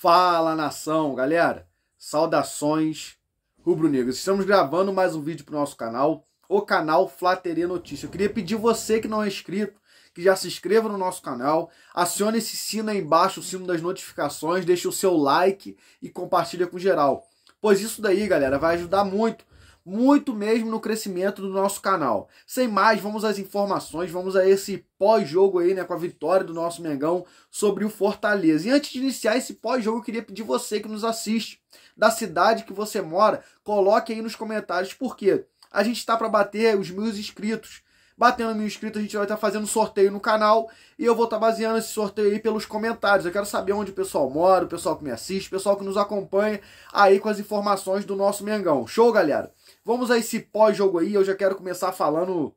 Fala nação, galera! Saudações rubro-negros. Estamos gravando mais um vídeo para o nosso canal, o canal Flateria Notícia. Eu queria pedir você que não é inscrito, que já se inscreva no nosso canal, acione esse sino aí embaixo, o sino das notificações, deixe o seu like e compartilha com geral. Pois isso daí, galera, vai ajudar muito muito mesmo no crescimento do nosso canal. Sem mais, vamos às informações, vamos a esse pós-jogo aí, né, com a vitória do nosso Mengão sobre o Fortaleza. E antes de iniciar esse pós-jogo, eu queria pedir você que nos assiste, da cidade que você mora, coloque aí nos comentários por quê. A gente está para bater os mil inscritos. Batendo mil inscritos, a gente vai estar tá fazendo sorteio no canal e eu vou estar tá baseando esse sorteio aí pelos comentários. Eu quero saber onde o pessoal mora, o pessoal que me assiste, o pessoal que nos acompanha aí com as informações do nosso Mengão. Show, galera? Vamos a esse pós-jogo aí. Eu já quero começar falando.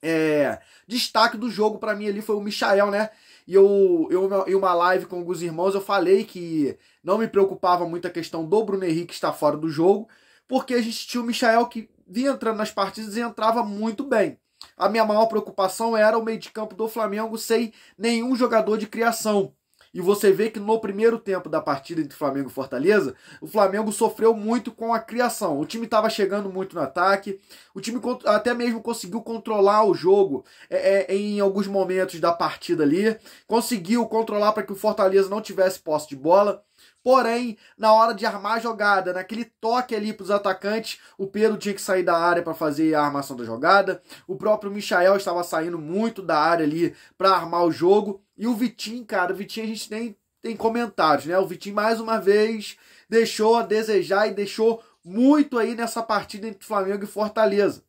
É, destaque do jogo para mim ali foi o Michael, né? E eu, eu, em uma live com alguns irmãos, eu falei que não me preocupava muito a questão do Bruno Henrique estar fora do jogo, porque a gente tinha o Michael que vinha entrando nas partidas e entrava muito bem. A minha maior preocupação era o meio de campo do Flamengo sem nenhum jogador de criação. E você vê que no primeiro tempo da partida entre Flamengo e Fortaleza, o Flamengo sofreu muito com a criação. O time estava chegando muito no ataque, o time até mesmo conseguiu controlar o jogo é, é, em alguns momentos da partida ali, conseguiu controlar para que o Fortaleza não tivesse posse de bola. Porém, na hora de armar a jogada, naquele toque ali para os atacantes, o Pedro tinha que sair da área para fazer a armação da jogada. O próprio Michael estava saindo muito da área ali para armar o jogo. E o Vitinho, cara, o Vitinho a gente nem tem comentários, né? O Vitinho mais uma vez deixou a desejar e deixou muito aí nessa partida entre Flamengo e Fortaleza.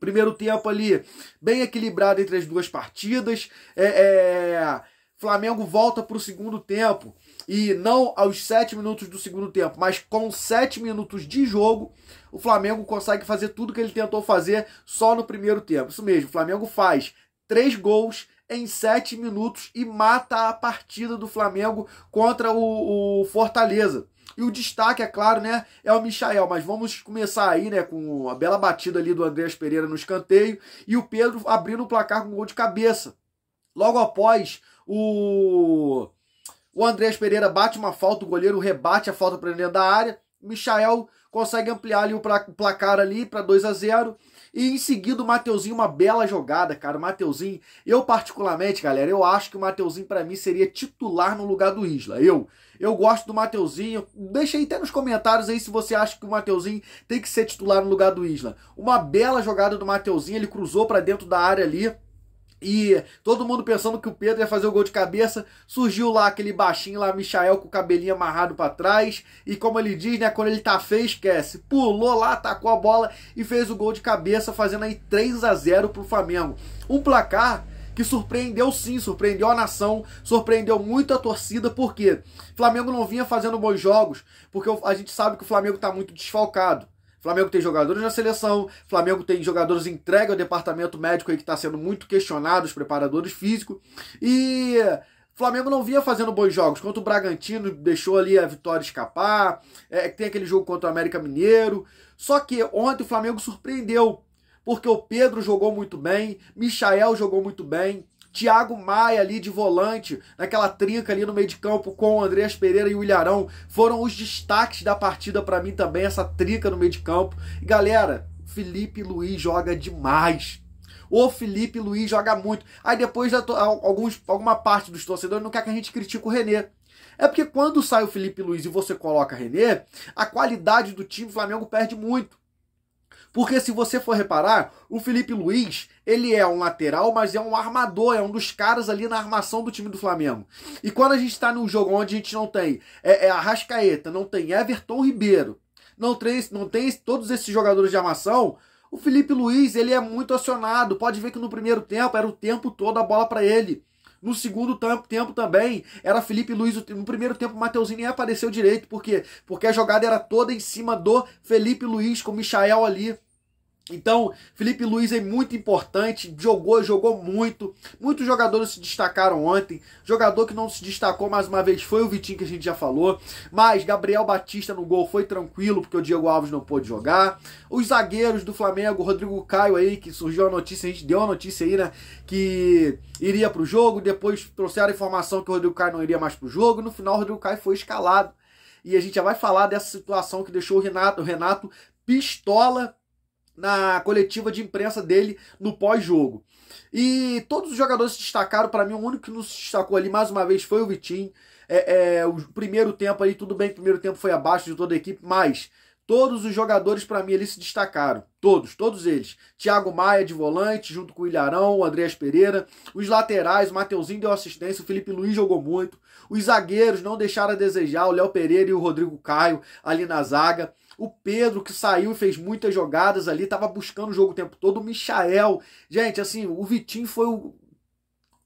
Primeiro tempo ali bem equilibrado entre as duas partidas. É, é, Flamengo volta para o segundo tempo. E não aos sete minutos do segundo tempo, mas com sete minutos de jogo, o Flamengo consegue fazer tudo que ele tentou fazer só no primeiro tempo. Isso mesmo, o Flamengo faz três gols em sete minutos e mata a partida do Flamengo contra o, o, Fortaleza. E o destaque, é claro, né, é o Michael, mas vamos começar aí, né, com a bela batida ali do Andreas Pereira no escanteio e o Pedro abrindo o placar com um gol de cabeça. Logo após o, o Andrés Pereira bate uma falta, o goleiro rebate a falta para dentro da área. Michael consegue ampliar ali o placar ali para 2 a 0 e em seguida o Mateuzinho, uma bela jogada, cara. O Mateuzinho, eu particularmente, galera, eu acho que o Mateuzinho para mim seria titular no lugar do Isla. Eu, eu gosto do Mateuzinho. Deixa aí até nos comentários aí se você acha que o Mateuzinho tem que ser titular no lugar do Isla. Uma bela jogada do Mateuzinho, ele cruzou para dentro da área ali. E todo mundo pensando que o Pedro ia fazer o gol de cabeça, surgiu lá aquele baixinho lá, Michael, com o cabelinho amarrado para trás. E como ele diz, né, quando ele tá feio, esquece. Pulou lá, atacou a bola e fez o gol de cabeça, fazendo aí 3 a 0 pro Flamengo. Um placar que surpreendeu sim, surpreendeu a nação, surpreendeu muito a torcida, porque Flamengo não vinha fazendo bons jogos, porque a gente sabe que o Flamengo tá muito desfalcado. Flamengo tem jogadores na seleção, Flamengo tem jogadores entregue ao departamento médico aí que está sendo muito questionado, os preparadores físicos. E Flamengo não vinha fazendo bons jogos. Contra o Bragantino, deixou ali a vitória escapar. É, tem aquele jogo contra o América Mineiro. Só que ontem o Flamengo surpreendeu. Porque o Pedro jogou muito bem, Michael jogou muito bem, Thiago Maia ali de volante, naquela trinca ali no meio de campo com o Andreas Pereira e o Ilharão, foram os destaques da partida para mim também, essa trinca no meio de campo. E galera, Felipe Luiz joga demais. O Felipe Luiz joga muito. Aí depois alguns, alguma parte dos torcedores não quer que a gente critique o René. É porque quando sai o Felipe Luiz e você coloca René, a qualidade do time do Flamengo perde muito. Porque se você for reparar, o Felipe Luiz, ele é um lateral, mas é um armador, é um dos caras ali na armação do time do Flamengo. E quando a gente está num jogo onde a gente não tem é, é Arrascaeta, não tem Everton Ribeiro, não tem, não tem todos esses jogadores de armação, o Felipe Luiz, ele é muito acionado. Pode ver que no primeiro tempo era o tempo todo a bola para ele. No segundo tempo também era Felipe Luiz. No primeiro tempo, o Mateuzinho nem apareceu direito. Por quê? Porque a jogada era toda em cima do Felipe Luiz, com o Michael ali então, Felipe Luiz é muito importante, jogou, jogou muito. Muitos jogadores se destacaram ontem. Jogador que não se destacou mais uma vez foi o Vitinho, que a gente já falou. Mas Gabriel Batista no gol foi tranquilo, porque o Diego Alves não pôde jogar. Os zagueiros do Flamengo, Rodrigo Caio aí, que surgiu a notícia, a gente deu a notícia aí, né? Que iria pro jogo. Depois trouxeram a informação que o Rodrigo Caio não iria mais pro jogo. No final, o Rodrigo Caio foi escalado. E a gente já vai falar dessa situação que deixou o Renato, o Renato pistola na coletiva de imprensa dele no pós-jogo. E todos os jogadores se destacaram, para mim o único que não se destacou ali mais uma vez foi o Vitinho. É, é, o primeiro tempo ali, tudo bem que o primeiro tempo foi abaixo de toda a equipe, mas todos os jogadores para mim ali se destacaram. Todos, todos eles. Thiago Maia de volante, junto com o Ilharão, o Andreas Pereira. Os laterais, o Mateuzinho deu assistência, o Felipe Luiz jogou muito. Os zagueiros não deixaram a desejar, o Léo Pereira e o Rodrigo Caio ali na zaga. O Pedro, que saiu e fez muitas jogadas ali, estava buscando o jogo o tempo todo. O Michael. Gente, assim, o Vitinho foi o.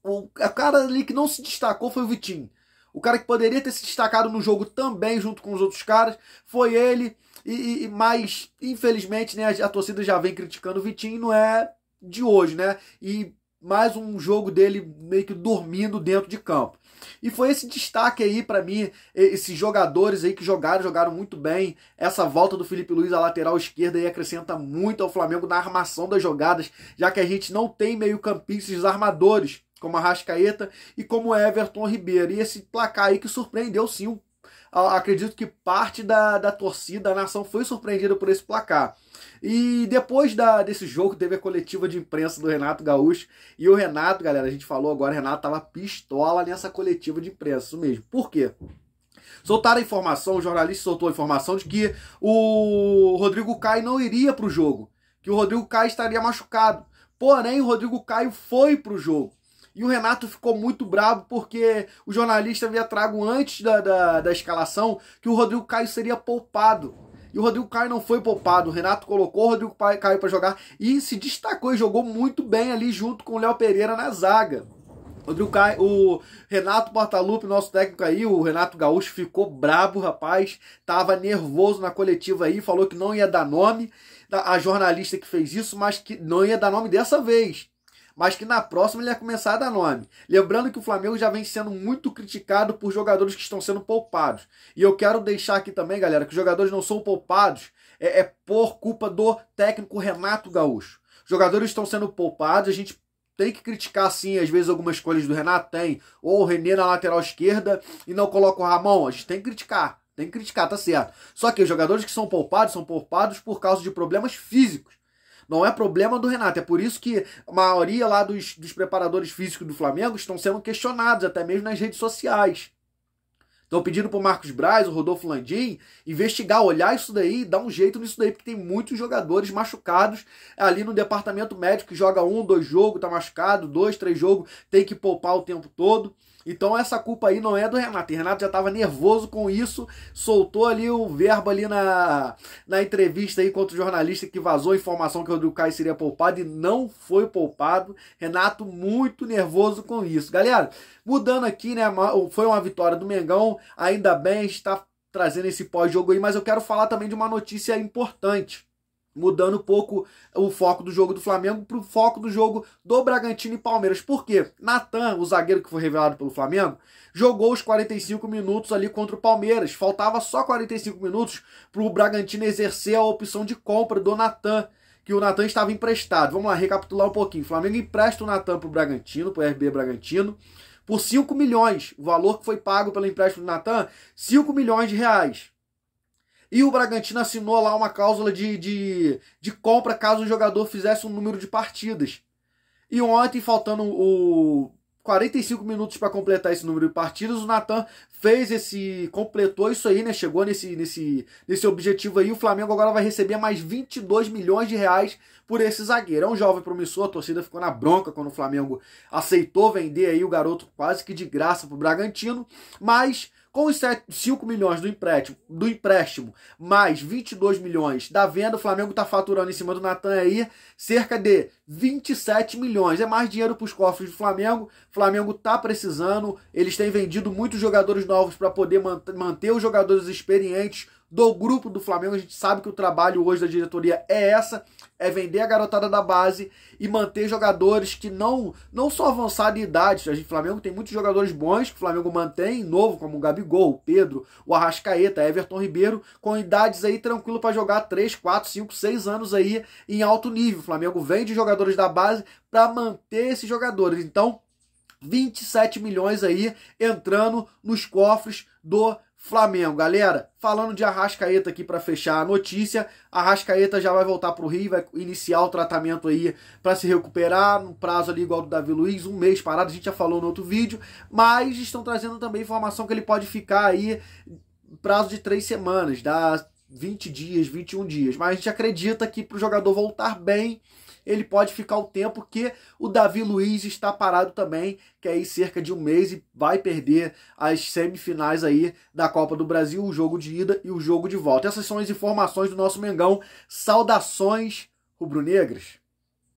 O cara ali que não se destacou foi o Vitinho. O cara que poderia ter se destacado no jogo também, junto com os outros caras, foi ele. E, e mas, infelizmente, né, a, a torcida já vem criticando o Vitinho, não é de hoje, né? E mais um jogo dele meio que dormindo dentro de campo. E foi esse destaque aí para mim, esses jogadores aí que jogaram, jogaram muito bem. Essa volta do Felipe Luiz à lateral esquerda aí acrescenta muito ao Flamengo na armação das jogadas, já que a gente não tem meio-campistas armadores como a Rascaeta e como Everton Ribeiro. E esse placar aí que surpreendeu sim acredito que parte da, da torcida, a nação foi surpreendida por esse placar. E depois da, desse jogo, teve a coletiva de imprensa do Renato Gaúcho. E o Renato, galera, a gente falou agora, o Renato tava pistola nessa coletiva de imprensa, isso mesmo. Por quê? Soltaram a informação, o jornalista soltou a informação de que o Rodrigo Caio não iria para o jogo, que o Rodrigo Caio estaria machucado. Porém, o Rodrigo Caio foi para o jogo. E o Renato ficou muito bravo porque o jornalista havia trago antes da, da, da escalação que o Rodrigo Caio seria poupado. E o Rodrigo Caio não foi poupado. O Renato colocou o Rodrigo Caio para jogar e se destacou e jogou muito bem ali junto com o Léo Pereira na zaga. Rodrigo Caio, o Renato Portaluppi, nosso técnico aí, o Renato Gaúcho, ficou brabo, rapaz. Tava nervoso na coletiva aí, falou que não ia dar nome. A jornalista que fez isso, mas que não ia dar nome dessa vez mas que na próxima ele ia começar a dar nome. Lembrando que o Flamengo já vem sendo muito criticado por jogadores que estão sendo poupados. E eu quero deixar aqui também, galera, que os jogadores não são poupados é, é por culpa do técnico Renato Gaúcho. Os jogadores estão sendo poupados, a gente tem que criticar sim, às vezes algumas escolhas do Renato tem, ou o René na lateral esquerda e não coloca o Ramon, a gente tem que criticar, tem que criticar, tá certo. Só que os jogadores que são poupados são poupados por causa de problemas físicos. Não é problema do Renato. É por isso que a maioria lá dos, dos preparadores físicos do Flamengo estão sendo questionados, até mesmo nas redes sociais. Estão pedindo para o Marcos Braz, o Rodolfo Landim, investigar, olhar isso daí, dar um jeito nisso daí, porque tem muitos jogadores machucados ali no departamento médico que joga um, dois jogos, tá machucado, dois, três jogos, tem que poupar o tempo todo. Então essa culpa aí não é do Renato. O Renato já estava nervoso com isso, soltou ali o verbo ali na, na entrevista aí contra o jornalista que vazou a informação que o Rodrigo Caio seria poupado e não foi poupado. Renato muito nervoso com isso. Galera, mudando aqui, né? Foi uma vitória do Mengão, ainda bem está trazendo esse pós-jogo aí, mas eu quero falar também de uma notícia importante mudando um pouco o foco do jogo do Flamengo para o foco do jogo do Bragantino e Palmeiras. Por quê? Natan, o zagueiro que foi revelado pelo Flamengo, jogou os 45 minutos ali contra o Palmeiras. Faltava só 45 minutos para o Bragantino exercer a opção de compra do Natan, que o Natan estava emprestado. Vamos lá, recapitular um pouquinho. O Flamengo empresta o Natan para o Bragantino, para o RB Bragantino, por 5 milhões. O valor que foi pago pelo empréstimo do Natan, 5 milhões de reais. E o Bragantino assinou lá uma cláusula de, de, de compra caso o jogador fizesse um número de partidas. E ontem, faltando o 45 minutos para completar esse número de partidas, o Natan fez esse. completou isso aí, né? Chegou nesse, nesse, nesse objetivo aí. O Flamengo agora vai receber mais 22 milhões de reais por esse zagueiro. É um jovem promissor, a torcida ficou na bronca quando o Flamengo aceitou vender aí o garoto quase que de graça pro Bragantino, mas com os 7, 5 milhões do empréstimo, do empréstimo, mais 22 milhões da venda, o Flamengo está faturando em cima do Natan aí cerca de 27 milhões. É mais dinheiro para os cofres do Flamengo. O Flamengo está precisando. Eles têm vendido muitos jogadores novos para poder manter os jogadores experientes do grupo do Flamengo. A gente sabe que o trabalho hoje da diretoria é essa, é vender a garotada da base e manter jogadores que não não só avançados de idade. A gente Flamengo tem muitos jogadores bons que o Flamengo mantém, novo como o Gabigol, o Pedro, o Arrascaeta, Everton Ribeiro, com idades aí tranquilo para jogar 3, 4, 5, 6 anos aí em alto nível. O Flamengo vende jogadores da base para manter esses jogadores. Então, 27 milhões aí entrando nos cofres do Flamengo, galera, falando de Arrascaeta aqui para fechar a notícia, Arrascaeta já vai voltar para o Rio, vai iniciar o tratamento aí para se recuperar, no prazo ali igual do Davi Luiz, um mês parado, a gente já falou no outro vídeo, mas estão trazendo também informação que ele pode ficar aí prazo de três semanas, dá 20 dias, 21 dias, mas a gente acredita que para o jogador voltar bem, ele pode ficar o tempo que o Davi Luiz está parado também, que é aí cerca de um mês e vai perder as semifinais aí da Copa do Brasil, o jogo de ida e o jogo de volta. Essas são as informações do nosso Mengão. Saudações rubro-negras.